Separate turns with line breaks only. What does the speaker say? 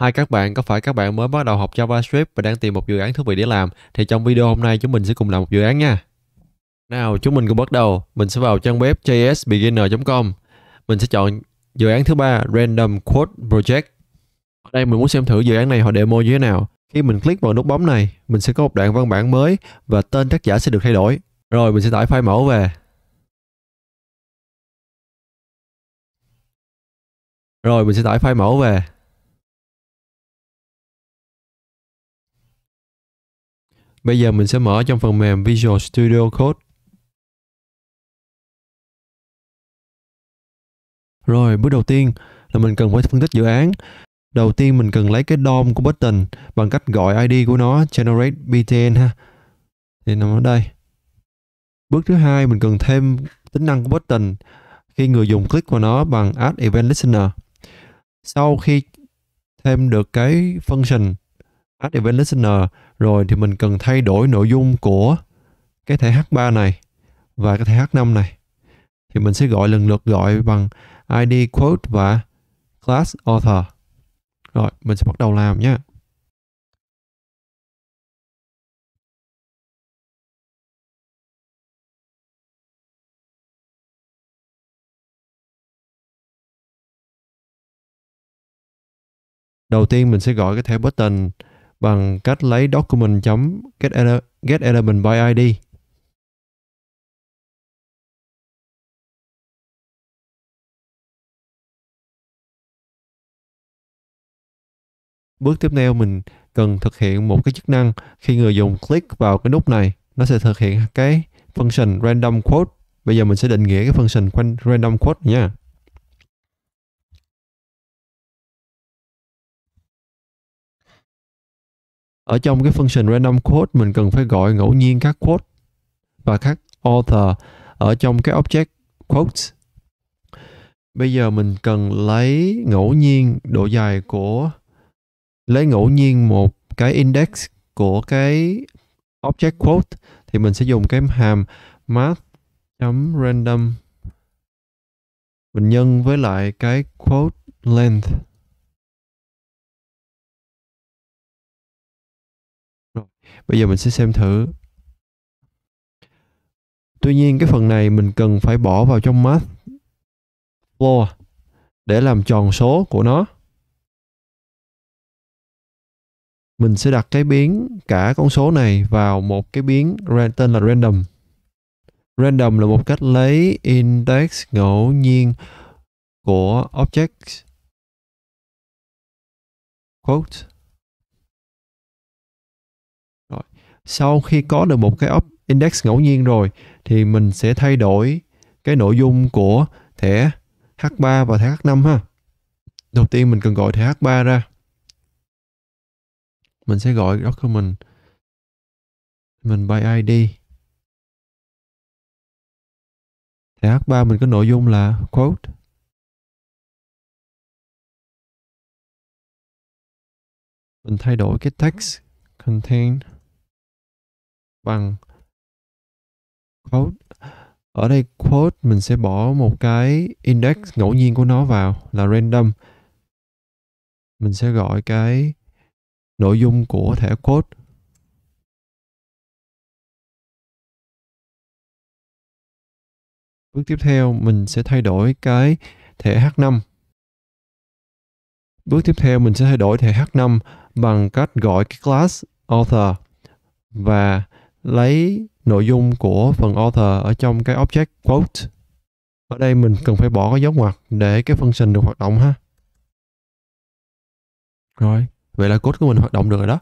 Hai các bạn có phải các bạn mới bắt đầu học JavaScript và đang tìm một dự án thú vị để làm thì trong video hôm nay chúng mình sẽ cùng làm một dự án nha. Nào chúng mình cùng bắt đầu. Mình sẽ vào trang web jsbeginner.com. Mình sẽ chọn dự án thứ ba Random quote Project. Ở đây mình muốn xem thử dự án này họ demo như thế nào. Khi mình click vào nút bấm này, mình sẽ có một đoạn văn bản mới và tên tác giả sẽ được thay đổi. Rồi mình sẽ tải file mẫu về.
Rồi mình sẽ tải file mẫu về. Bây giờ mình sẽ mở trong phần mềm Visual Studio Code.
Rồi, bước đầu tiên là mình cần phải phân tích dự án. Đầu tiên mình cần lấy cái DOM của button bằng cách gọi ID của nó generate btn ha. Thì nằm ở đây. Bước thứ hai mình cần thêm tính năng của button khi người dùng click vào nó bằng add event listener. Sau khi thêm được cái function Add Event Listener rồi thì mình cần thay đổi nội dung của cái thẻ H3 này và cái thẻ H5 này. Thì mình sẽ gọi lần lượt gọi bằng ID Quote và Class Author. Rồi, mình sẽ bắt đầu làm nhé. Đầu tiên mình sẽ gọi cái thẻ button bằng cách lấy document.getElement by ID. Bước tiếp theo mình cần thực hiện một cái chức năng khi người dùng click vào cái nút này nó sẽ thực hiện cái function random quote. Bây giờ mình sẽ định nghĩa cái function random quote nha. ở trong cái function random quote mình cần phải gọi ngẫu nhiên các quote và các author ở trong cái object quotes bây giờ mình cần lấy ngẫu nhiên độ dài của lấy ngẫu nhiên một cái index của cái object quote thì mình sẽ dùng cái hàm math random mình nhân với lại cái quote length
Bây giờ mình sẽ xem thử.
Tuy nhiên cái phần này mình cần phải bỏ vào trong math floor để làm tròn số của nó. Mình sẽ đặt cái biến cả con số này vào một cái biến tên là random. Random là một cách lấy index ngẫu nhiên của object quote sau khi có được một cái index ngẫu nhiên rồi thì mình sẽ thay đổi cái nội dung của thẻ H3 và thẻ H5 ha. Đầu tiên mình cần gọi thẻ H3 ra. Mình sẽ gọi document mình by
ID. Thẻ H3 mình có nội dung là quote
mình thay đổi cái text contain bằng vâng. quote ở đây quote mình sẽ bỏ một cái index ừ. ngẫu nhiên của nó vào là random mình sẽ gọi cái nội dung của thẻ quote
Bước tiếp theo mình sẽ thay
đổi cái thẻ H5. Bước tiếp theo mình sẽ thay đổi thẻ H5 bằng cách gọi cái class author và lấy nội dung của phần author ở trong cái object quote. Ở đây mình cần phải bỏ cái dấu ngoặc để cái function được hoạt động ha.
Rồi, vậy là code của mình hoạt động được rồi đó.